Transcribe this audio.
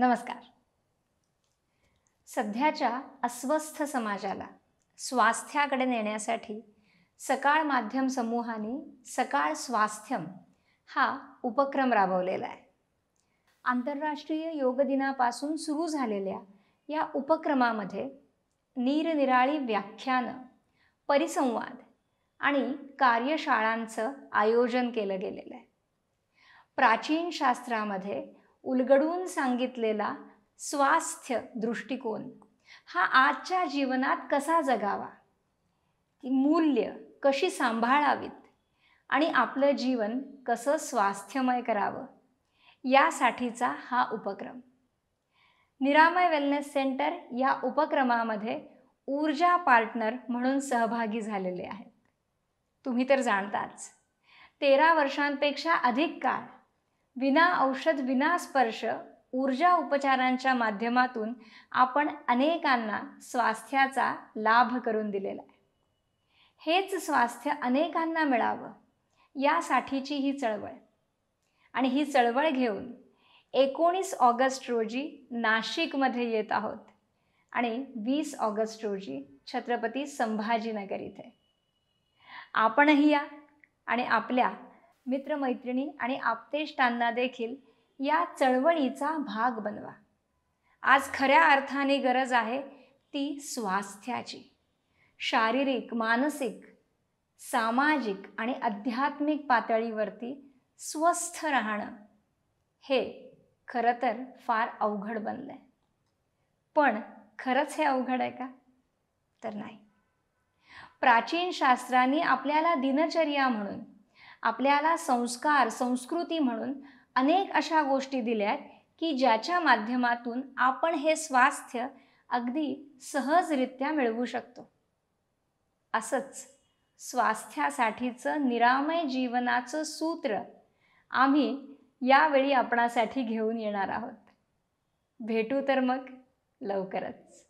नमस्कार सध्याच्या अस्वस्थ समाजाला स्वास्थ्याकडे नेण्यासाठी सकाळ माध्यम समूहाने सकाळ स्वास्थ्यम हा उपक्रम राबवलेला आहे आंतरराष्ट्रीय योग दिनापासून सुरू झालेल्या या उपक्रमामध्ये निरनिराळी व्याख्यानं परिसंवाद आणि कार्यशाळांचं आयोजन केलं गेलेलं आहे प्राचीन शास्त्रामध्ये उलगडून सांगितलेला स्वास्थ्य दृष्टिकोन हा आजच्या जीवनात कसा जगावा की मूल्य कशी सांभाळावीत आणि आपलं जीवन कसं स्वास्थ्यमय करावं यासाठीचा हा उपक्रम निरामय वेलनेस सेंटर या उपक्रमामध्ये ऊर्जा पार्टनर म्हणून सहभागी झालेले आहेत तुम्ही तर जाणताच तेरा वर्षांपेक्षा अधिक काळ विना औषध विना स्पर्श ऊर्जा उपचारांच्या माध्यमातून आपण अनेकांना स्वास्थ्याचा लाभ करून दिलेला आहे हेच स्वास्थ्य अनेकांना मिळावं यासाठीची ही चळवळ आणि ही चळवळ घेऊन एकोणीस ऑगस्ट रोजी नाशिकमध्ये येत आहोत आणि वीस ऑगस्ट रोजी छत्रपती संभाजीनगर इथे आपणही या आणि आपल्या मित्रमैत्रिणी आणि आपतेष्टांना देखील या चळवळीचा भाग बनवा आज खऱ्या अर्थाने गरज आहे ती स्वास्थ्याची शारीरिक मानसिक सामाजिक आणि आध्यात्मिक पातळीवरती स्वस्थ राहणं हे खरं तर फार अवघड बनलं आहे पण खरंच हे अवघड आहे का तर नाही प्राचीन शास्त्रांनी आपल्याला दिनचर्या म्हणून आपल्याला संस्कार संस्कृती म्हणून अनेक अशा गोष्टी दिल्या आहेत की ज्याच्या माध्यमातून आपण हे स्वास्थ्य अगदी सहजरित्या मिळवू शकतो असंच स्वास्थ्यासाठीचं निरामय जीवनाचं सूत्र आम्ही यावेळी आपणासाठी घेऊन येणार आहोत भेटू तर मग लवकरच